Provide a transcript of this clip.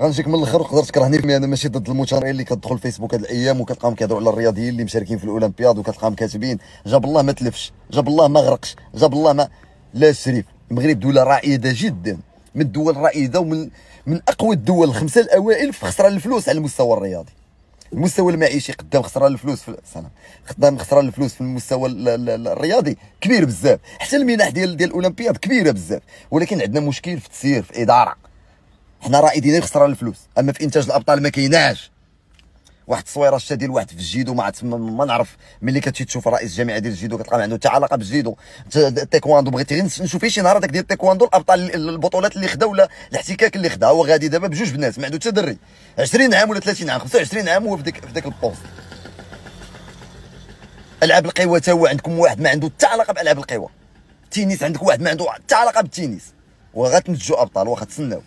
غنجيك من الاخر وقدرت تكرهني في انا ماشي ضد المتابعين اللي كتدخل فيسبوك هاد الايام وكتلقاهم كيهضروا على الرياضيين اللي مشاركين في الاولمبياد وكتلقاهم كاتبين جاب الله ما تلفش جاب الله ما غرقش جاب الله ما لا الشريف المغرب دوله رائده جدا من الدول الرائده ومن من اقوى الدول الخمسه الاوائل في خساره الفلوس على المستوى الرياضي المستوى المعيشي قدام خساره الفلوس في السنه قدام خساره الفلوس في المستوى الرياضي كبير بزاف حتى المنح ديال ديال الاولمبياد كبيره بزاف ولكن عندنا مشكل في التسيير في اداره حنا رائدين غير خسران الفلوس اما في انتاج الابطال ما كايناش واحد التصويره شتا ديال واحد في الجيدو ما عرفت ما نعرف ملي كتمشي تشوف رئيس الجامعه ديال الجيدو كتلقى ما عنده حتى علاقه بالجيدو التايكواندو بغيت غير نشوف شي نهار هذاك ديال التايكواندو الابطال البطولات اللي خدا ولا الاحتكاك اللي خدا هو غادي دابا بجوج بنات ما عنده حتى دري 20 عام ولا 30 عام 25 عام هو في ذاك في ذاك البوست العاب القوى تا هو عندكم واحد ما عنده حتى علاقه بالعاب القوى التنس عندك واحد ما عنده حتى علاقه بالتنس وغتنتجوا ابطال واخا تسناو